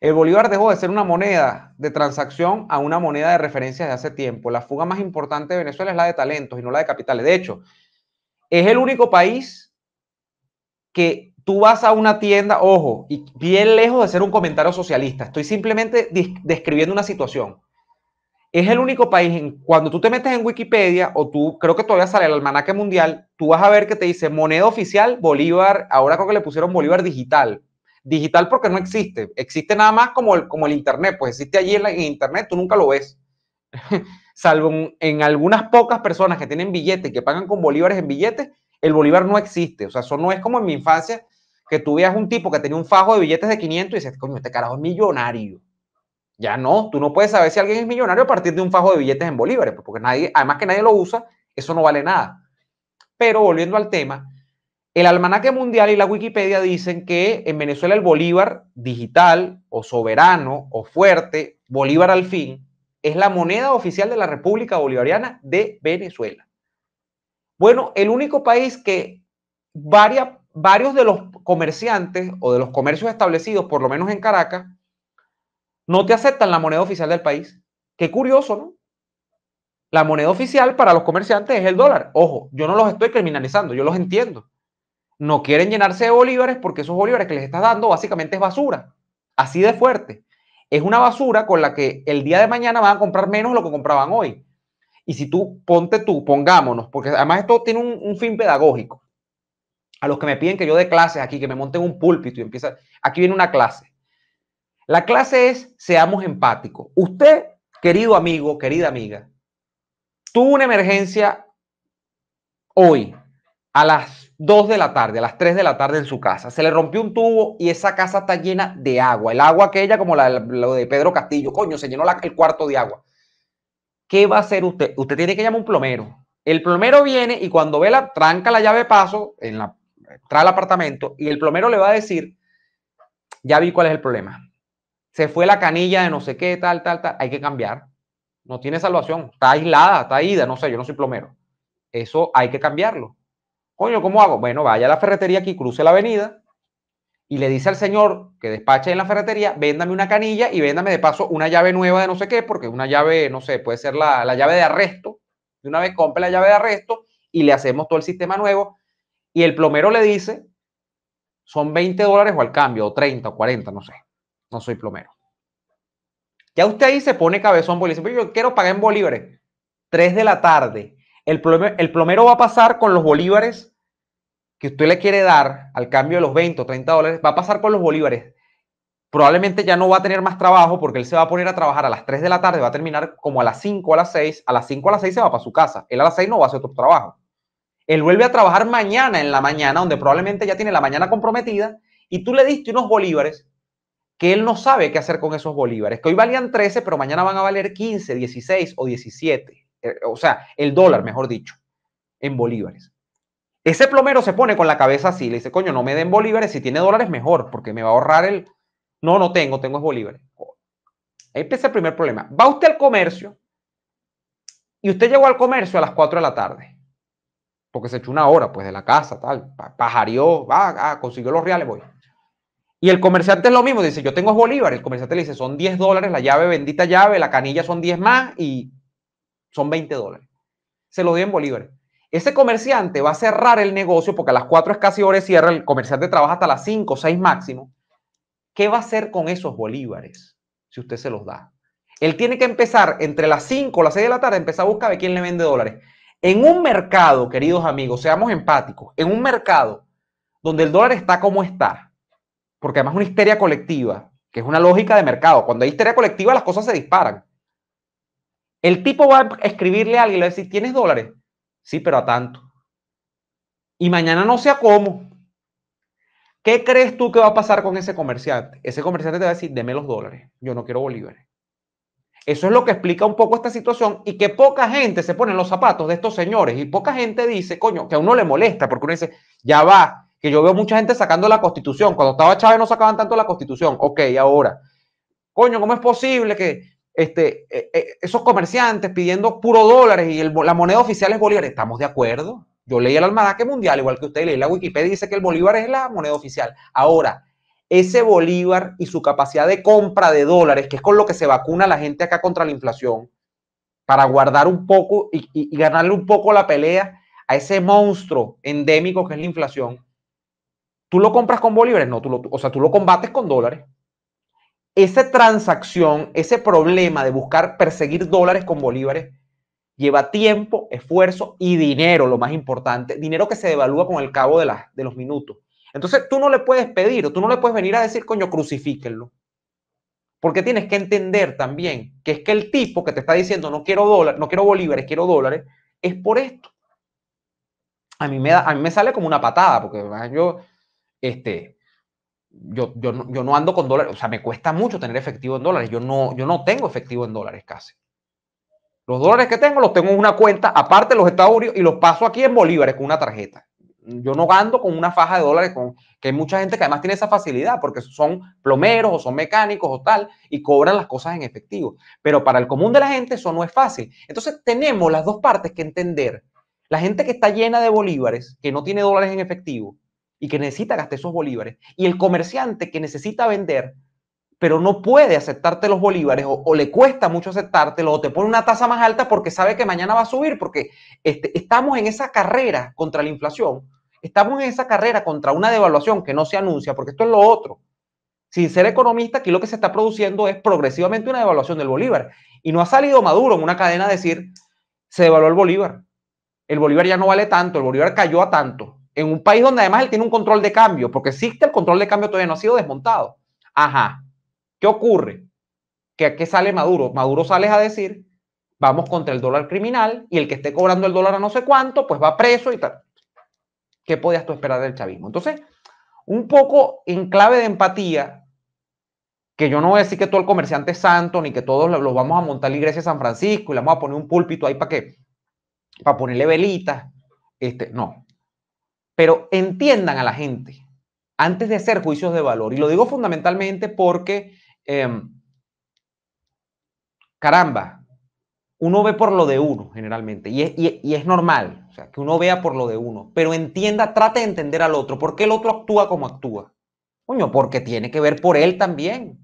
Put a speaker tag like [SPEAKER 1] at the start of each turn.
[SPEAKER 1] El bolívar dejó de ser una moneda de transacción a una moneda de referencia de hace tiempo. La fuga más importante de Venezuela es la de talentos y no la de capitales. De hecho, es el único país que tú vas a una tienda, ojo, y bien lejos de ser un comentario socialista, estoy simplemente describiendo una situación. Es el único país en cuando tú te metes en Wikipedia o tú, creo que todavía sale el almanaque mundial, tú vas a ver que te dice moneda oficial, Bolívar, ahora creo que le pusieron Bolívar digital. Digital porque no existe, existe nada más como el, como el Internet, pues existe allí en, Internet, tú nunca lo ves. Salvo en, en algunas pocas personas que tienen billetes, que pagan con bolívares en billetes, el bolívar no existe. O sea, eso no es como en mi infancia que tú veas un tipo que tenía un fajo de billetes de 500 y dices, coño, este carajo es millonario. Ya no, tú no puedes saber si alguien es millonario a partir de un fajo de billetes en bolívares, pues, porque nadie, además que nadie lo usa, eso no vale nada. Pero volviendo al tema, el almanaque mundial y la Wikipedia dicen que en Venezuela el bolívar digital o soberano o fuerte, bolívar al fin, es la moneda oficial de la República Bolivariana de Venezuela. Bueno, el único país que varía varios de los comerciantes o de los comercios establecidos, por lo menos en Caracas, no te aceptan la moneda oficial del país. Qué curioso, ¿no? La moneda oficial para los comerciantes es el dólar. Ojo, yo no los estoy criminalizando, yo los entiendo. No quieren llenarse de bolívares porque esos bolívares que les estás dando básicamente es basura. Así de fuerte. Es una basura con la que el día de mañana van a comprar menos de lo que compraban hoy. Y si tú ponte tú, pongámonos, porque además esto tiene un, un fin pedagógico a los que me piden que yo dé clases aquí, que me monten un púlpito y empieza. Aquí viene una clase. La clase es seamos empáticos. Usted, querido amigo, querida amiga, tuvo una emergencia hoy a las 2 de la tarde, a las 3 de la tarde en su casa. Se le rompió un tubo y esa casa está llena de agua. El agua aquella como la, de Pedro Castillo. Coño, se llenó el cuarto de agua. ¿Qué va a hacer usted? Usted tiene que llamar a un plomero. El plomero viene y cuando ve la tranca la llave de paso en la trae al apartamento y el plomero le va a decir, ya vi cuál es el problema. Se fue la canilla de no sé qué, tal, tal, tal. Hay que cambiar. No tiene salvación. Está aislada, está ida. No sé, yo no soy plomero. Eso hay que cambiarlo. Coño, ¿cómo hago? Bueno, vaya a la ferretería aquí, cruce la avenida y le dice al señor que despache en la ferretería, véndame una canilla y véndame de paso una llave nueva de no sé qué, porque una llave, no sé, puede ser la, la llave de arresto. De una vez compre la llave de arresto y le hacemos todo el sistema nuevo y el plomero le dice, son 20 dólares o al cambio, o 30 o 40, no sé, no soy plomero. Ya usted ahí se pone cabezón porque dice, yo quiero pagar en bolívares. 3 de la tarde. El plomero, va a pasar con los bolívares que usted le quiere dar al cambio de los 20 o 30 dólares. Va a pasar con los bolívares. Probablemente ya no va a tener más trabajo porque él se va a poner a trabajar a las 3 de la tarde. Va a terminar como a las 5 o a las 6. A las 5 o a las 6 se va para su casa. Él a las 6 no va a hacer otro trabajo. Él vuelve a trabajar mañana en la mañana, donde probablemente ya tiene la mañana comprometida, y tú le diste unos bolívares que él no sabe qué hacer con esos bolívares, que hoy valían 13, pero mañana van a valer 15, 16 o 17. Eh, o sea, el dólar, mejor dicho, en bolívares. Ese plomero se pone con la cabeza así, le dice, coño, no me den bolívares, si tiene dólares mejor, porque me va a ahorrar el... No, no tengo, tengo es bolívares. Ahí empieza el primer problema. Va usted al comercio y usted llegó al comercio a las 4 de la tarde porque se echó una hora pues de la casa, tal, pajarió, va, ah, consiguió los reales, voy. Y el comerciante es lo mismo, dice, yo tengo bolívares, el comerciante le dice, son 10 dólares la llave, bendita llave, la canilla son 10 más y son 20 dólares. Se lo dio en bolívares. Ese comerciante va a cerrar el negocio porque a las 4 es casi hora de cierre, el comerciante trabaja hasta las 5, 6 máximo. ¿Qué va a hacer con esos bolívares si usted se los da? Él tiene que empezar entre las 5 o las 6 de la tarde, empezar a buscar a quién le vende dólares. En un mercado, queridos amigos, seamos empáticos, en un mercado donde el dólar está como está, porque además es una histeria colectiva, que es una lógica de mercado, cuando hay histeria colectiva las cosas se disparan. El tipo va a escribirle a alguien y le va a decir, ¿tienes dólares? Sí, pero a tanto. Y mañana no sea cómo. ¿Qué crees tú que va a pasar con ese comerciante? Ese comerciante te va a decir, deme los dólares, yo no quiero bolívares. Eso es lo que explica un poco esta situación y que poca gente se pone en los zapatos de estos señores y poca gente dice, coño, que a uno le molesta porque uno dice, ya va, que yo veo mucha gente sacando la constitución. Cuando estaba Chávez no sacaban tanto la constitución. Ok, ahora, coño, ¿cómo es posible que este, eh, eh, esos comerciantes pidiendo puro dólares y la moneda oficial es bolívar? Estamos de acuerdo. Yo leí el almanaque mundial, igual que usted leí la Wikipedia, dice que el bolívar es la moneda oficial. Ahora, ese bolívar y su capacidad de compra de dólares, que es con lo que se vacuna la gente acá contra la inflación, para guardar un poco y, ganarle un poco la pelea a ese monstruo endémico que es la inflación, ¿tú lo compras con bolívares? No, tú lo, o sea, tú lo combates con dólares. Esa transacción, ese problema de buscar perseguir dólares con bolívares, lleva tiempo, esfuerzo y dinero, lo más importante, dinero que se devalúa con el cabo de, de los minutos. Entonces tú no le puedes pedir o tú no le puedes venir a decir, coño, crucifíquenlo. Porque tienes que entender también que es que el tipo que te está diciendo no quiero dólares, no quiero bolívares, quiero dólares, es por esto. A mí me, me sale como una patada, porque ah, yo, este, yo, yo, no, yo, no, ando con dólares, o sea, me cuesta mucho tener efectivo en dólares, yo no, yo no tengo efectivo en dólares casi. Los dólares que tengo los tengo en una cuenta, aparte los Estados y los paso aquí en bolívares con una tarjeta yo no gando con una faja de dólares, con, que hay mucha gente que además tiene esa facilidad, porque son plomeros o son mecánicos o tal, y cobran las cosas en efectivo. Pero para el común de la gente eso no es fácil. Entonces tenemos las dos partes que entender. La gente que está llena de bolívares, que no tiene dólares en efectivo y que necesita gastar esos bolívares, y el comerciante que necesita vender, pero no puede aceptarte los bolívares o, le cuesta mucho aceptártelo o te pone una tasa más alta porque sabe que mañana va a subir, porque este, estamos en esa carrera contra la inflación estamos en esa carrera contra una devaluación que no se anuncia, porque esto es lo otro. Sin ser economista, aquí lo que se está produciendo es progresivamente una devaluación del Bolívar. Y no ha salido Maduro en una cadena a decir, se devaluó el Bolívar. El Bolívar ya no vale tanto, el Bolívar cayó a tanto. En un país donde además él tiene un control de cambio, porque existe el control de cambio todavía no ha sido desmontado. Ajá. ¿Qué ocurre? ¿Qué, sale Maduro? Maduro sale a decir, vamos contra el dólar criminal y el que esté cobrando el dólar a no sé cuánto, pues va preso y tal. ¿Qué podías tú esperar del chavismo? Entonces, un poco en clave de empatía, que yo no voy a decir que todo el comerciante es santo, ni que todos los vamos a montar la iglesia de San Francisco y le vamos a poner un púlpito ahí para que, para ponerle velitas, este, no. Pero entiendan a la gente antes de hacer juicios de valor. Y lo digo fundamentalmente porque, em, caramba, uno ve por lo de uno generalmente, y es, y es normal, o sea, que uno vea por lo de uno, pero entienda, trate de entender al otro. ¿Por qué el otro actúa como actúa? Coño, porque tiene que ver por él también.